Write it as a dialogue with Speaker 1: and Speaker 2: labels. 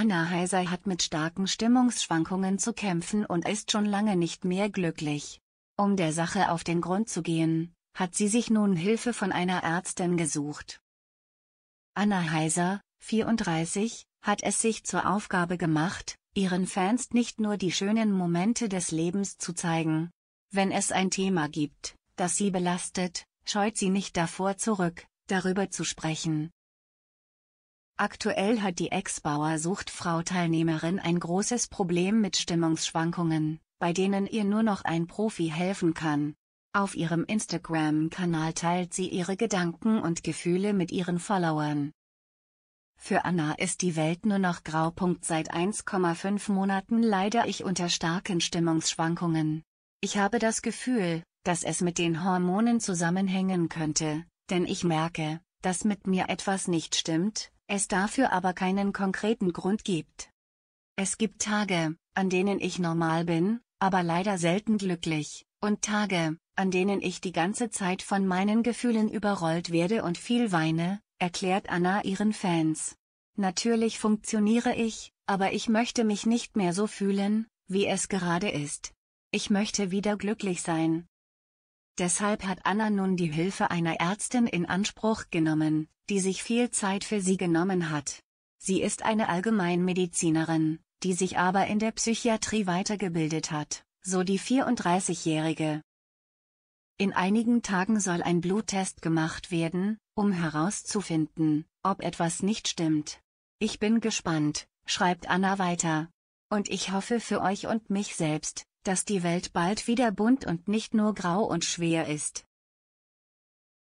Speaker 1: Anna Heiser hat mit starken Stimmungsschwankungen zu kämpfen und ist schon lange nicht mehr glücklich. Um der Sache auf den Grund zu gehen, hat sie sich nun Hilfe von einer Ärztin gesucht. Anna Heiser, 34, hat es sich zur Aufgabe gemacht, ihren Fans nicht nur die schönen Momente des Lebens zu zeigen. Wenn es ein Thema gibt, das sie belastet, scheut sie nicht davor zurück, darüber zu sprechen. Aktuell hat die Ex-Bauer-Suchtfrau-Teilnehmerin ein großes Problem mit Stimmungsschwankungen, bei denen ihr nur noch ein Profi helfen kann. Auf ihrem Instagram-Kanal teilt sie ihre Gedanken und Gefühle mit ihren Followern. Für Anna ist die Welt nur noch grau. Seit 1,5 Monaten leide ich unter starken Stimmungsschwankungen. Ich habe das Gefühl, dass es mit den Hormonen zusammenhängen könnte, denn ich merke, dass mit mir etwas nicht stimmt, es dafür aber keinen konkreten Grund gibt. Es gibt Tage, an denen ich normal bin, aber leider selten glücklich, und Tage, an denen ich die ganze Zeit von meinen Gefühlen überrollt werde und viel weine, erklärt Anna ihren Fans. Natürlich funktioniere ich, aber ich möchte mich nicht mehr so fühlen, wie es gerade ist. Ich möchte wieder glücklich sein, Deshalb hat Anna nun die Hilfe einer Ärztin in Anspruch genommen, die sich viel Zeit für sie genommen hat. Sie ist eine Allgemeinmedizinerin, die sich aber in der Psychiatrie weitergebildet hat, so die 34-Jährige. In einigen Tagen soll ein Bluttest gemacht werden, um herauszufinden, ob etwas nicht stimmt. Ich bin gespannt, schreibt Anna weiter. Und ich hoffe für euch und mich selbst, dass die Welt bald wieder bunt und nicht nur grau und schwer ist.